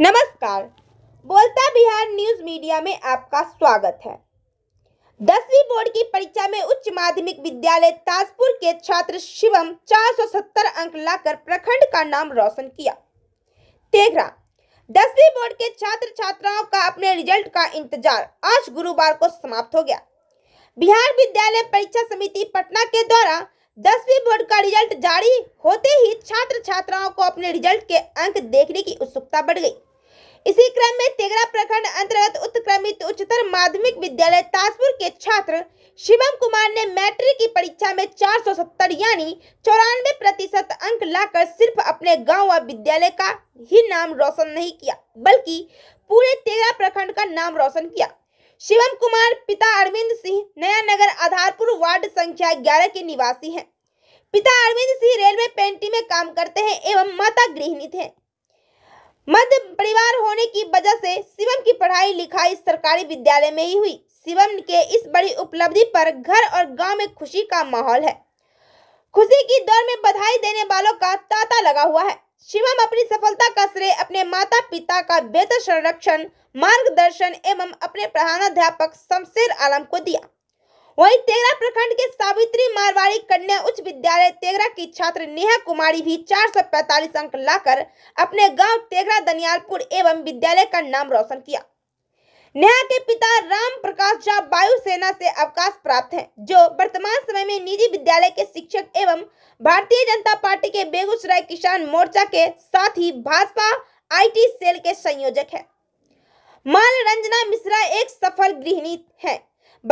नमस्कार बोलता Bihar news media में आपका स्वागत है दसवीं बोर्ड की परीक्षा में उच्च माध्यमिक विद्यालय ताजपुर के छात्र शिवम 470 अंक लाकर प्रखंड का नाम रोशन किया तेघरा दसवीं बोर्ड के छात्र छात्राओं का अपने रिजल्ट का इंतजार आज गुरुवार को समाप्त हो गया बिहार विद्यालय परीक्षा समिति पटना के द्वारा दसवीं बोर्ड का रिजल्ट जारी होते ही छात्र छात्राओं को अपने रिजल्ट के अंक देखने की उत्सुकता बढ़ गई इसी क्रम में तेगरा प्रखंड अंतर्गत उत्क्रमित उच्चतर माध्यमिक विद्यालय ताजपुर के छात्र शिवम कुमार ने मैट्रिक की परीक्षा में 470 यानी चौरानवे प्रतिशत अंक लाकर सिर्फ अपने गांव व विद्यालय का ही नाम रोशन नहीं किया बल्कि पूरे तेगरा प्रखंड का नाम रोशन किया शिवम कुमार पिता अरविंद सिंह नया नगर आधारपुर वार्ड संख्या ग्यारह के निवासी हैं पिता अरविंद सिंह रेलवे पेंटी में काम करते हैं एवं माता गृहिणी थे मध्य परिवार होने की वजह से शिवम की पढ़ाई लिखाई सरकारी विद्यालय में ही हुई शिवम के इस बड़ी उपलब्धि पर घर और गांव में खुशी का माहौल है खुशी की दौर में बधाई देने वालों का तांता लगा हुआ है शिवम अपनी सफलता का श्रेय अपने माता पिता का बेहतर संरक्षण मार्गदर्शन एवं अपने प्रधानाध्यापक शमशेर आलम को दिया वही तेगरा प्रखंड के सावित्री मारवाड़ी कन्या उच्च विद्यालय तेगरा की छात्र नेहा कुमारी भी 445 अंक लाकर अपने गांव तेगरा दनियालपुर एवं विद्यालय का नाम रोशन किया नेहा के पिता राम प्रकाश झा वायुसेना से अवकाश प्राप्त हैं जो वर्तमान समय में निजी विद्यालय के शिक्षक एवं भारतीय जनता पार्टी के बेगूसराय किसान मोर्चा के साथ ही भाजपा आईटी सेल के संयोजक है माल रंजना मिश्रा एक सफल गृहिणी है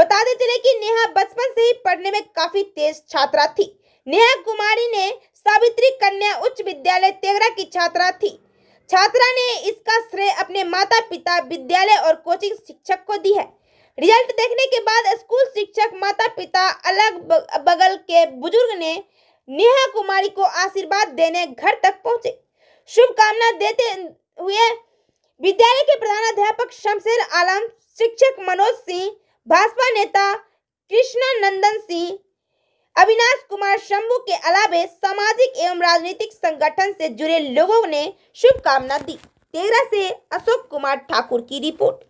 बताते चले कि नेहा बचपन से ही पढ़ने में काफी तेज छात्रा थी नेहा कुमारी ने सावित्री कन्या उच्च विद्यालय तेगरा की छात्रा थी छात्रा ने इसका श्रेय अपने माता पिता विद्यालय और कोचिंग शिक्षक को दी है रिजल्ट देखने के बाद स्कूल शिक्षक माता पिता अलग बगल के बुजुर्ग ने नेहा कुमारी को आशीर्वाद देने घर तक पहुंचे शुभकामना देते हुए विद्यालय के प्रधानाध्यापक शमशेर आलम शिक्षक मनोज सिंह भाजपा नेता कृष्णा नंदन सिंह अविनाश कुमार शंभू के अलावे सामाजिक एवं राजनीतिक संगठन से जुड़े लोगों ने शुभकामना दी तेरह से अशोक कुमार ठाकुर की रिपोर्ट